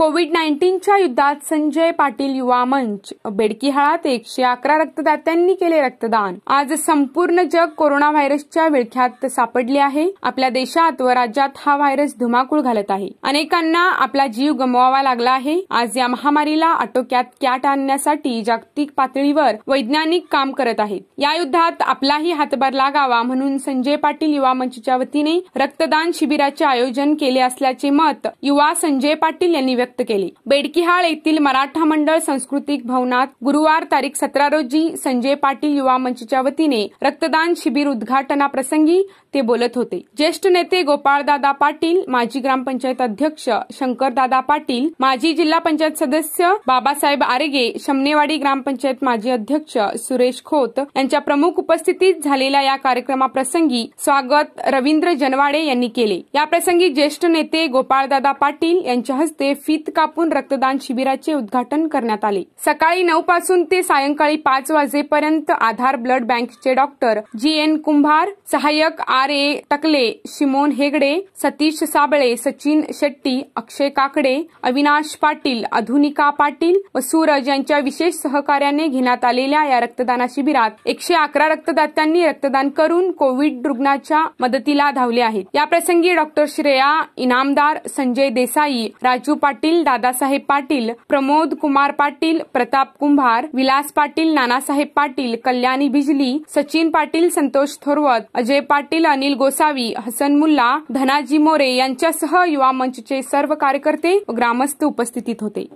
Covid नाईन्टीनच्या युद्धात संजय पाटील युवा मंच बेडकीहाळात एकशे अकरा रक्तदात्यांनी केले रक्तदान आज संपूर्ण जग कोरोना व्हायरसच्या विळख्यात सापडले आहे आपल्या देशात व राज्यात हा व्हायरस धुमाकूळ घालत आहे अनेकांना आपला जीव गमवावा लागला आहे आज या महामारीला आटोक्यात कॅट आणण्यासाठी जागतिक पातळीवर वैज्ञानिक काम करत आहेत या युद्धात आपलाही हातभार लागावा म्हणून संजय पाटील युवा मंचच्या वतीने रक्तदान शिबिराचे आयोजन केले असल्याचे मत युवा संजय पाटील यांनी व्यक्त व्यक्त केली बेडकिहाळ येथील मराठा मंडळ सांस्कृतिक भवनात गुरुवार तारीख सतरा रोजी संजय पाटील युवा मंचच्या वतीने रक्तदान शिबिर उद्घाटनाप्रसंगी ते बोलत होते ज्येष्ठ नेते गोपाळदादा पाटील माजी ग्रामपंचायत अध्यक्ष शंकरदादा पाटील माजी जिल्हा पंचायत सदस्य बाबासाहेब आरेगे शमनेवाडी ग्रामपंचायत माजी अध्यक्ष सुरेश खोत यांच्या प्रमुख उपस्थितीत झालेल्या या कार्यक्रमाप्रसंगी स्वागत रवींद्र जनवाडे यांनी केले याप्रसंगी ज्येष्ठ नेते गोपाळदादा पाटील यांच्या हस्ते फी कापून रक्तदान शिबिराचे उद्घाटन करण्यात आले सकाळी नऊ पासून ते सायंकाळी पाच वाजेपर्यंत आधार ब्लड बँकचे डॉक्टर जी एन कुंभार सहाय्यक आर ए टकले शिमोन हेगडे सतीश साबळे सचिन शेट्टी अक्षय काकडे अविनाश पाटील अधुनिका पाटील व सूरज यांच्या विशेष सहकार्याने घेण्यात आलेल्या या रक्तदाना शिबिरात एकशे अकरा रक्तदात्यांनी रक्तदान करून कोविड रुग्णाच्या मदतीला धावले आहेत याप्रसंगी डॉक्टर श्रेया इनामदार संजय देसाई राजू पाटील पाटील दादासाहेब पाटील प्रमोद कुमार पाटील प्रताप कुंभार विलास पाटील नानासाहेब पाटील कल्याणी बिजली सचिन पाटील संतोष थोरवत अजय पाटील अनिल गोसावी हसन मुल्ला धनाजी मोरे यांच्यासह युवा मंचचे सर्व कार्यकर्ते ग्रामस्थ उपस्थितीत होते